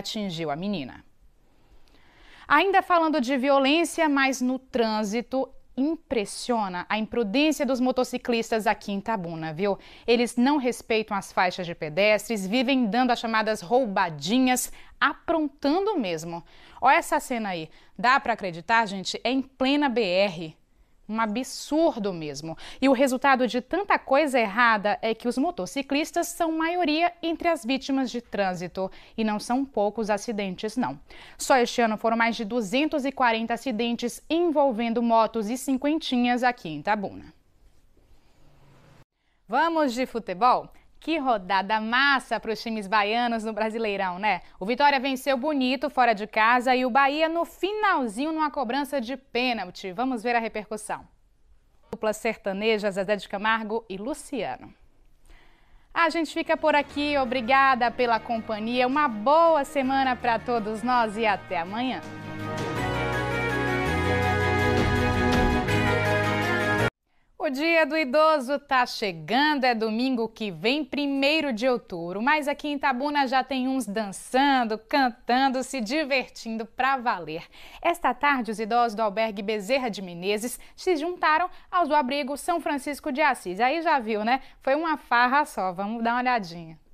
atingiu a menina. Ainda falando de violência, mas no trânsito, impressiona a imprudência dos motociclistas aqui em Tabuna, viu? Eles não respeitam as faixas de pedestres, vivem dando as chamadas roubadinhas, aprontando mesmo. Olha essa cena aí. Dá para acreditar, gente? É em plena BR. Um absurdo mesmo. E o resultado de tanta coisa errada é que os motociclistas são maioria entre as vítimas de trânsito. E não são poucos acidentes, não. Só este ano foram mais de 240 acidentes envolvendo motos e cinquentinhas aqui em Tabuna. Vamos de futebol? Que rodada massa para os times baianos no Brasileirão, né? O Vitória venceu bonito fora de casa e o Bahia no finalzinho numa cobrança de pênalti. Vamos ver a repercussão. Dupla sertaneja Zezé de Camargo e Luciano. A gente fica por aqui. Obrigada pela companhia. Uma boa semana para todos nós e até amanhã. O Dia do Idoso está chegando, é domingo que vem, primeiro de outubro, mas aqui em Tabuna já tem uns dançando, cantando, se divertindo para valer. Esta tarde, os idosos do albergue Bezerra de Menezes se juntaram aos do abrigo São Francisco de Assis. Aí já viu, né? Foi uma farra só, vamos dar uma olhadinha.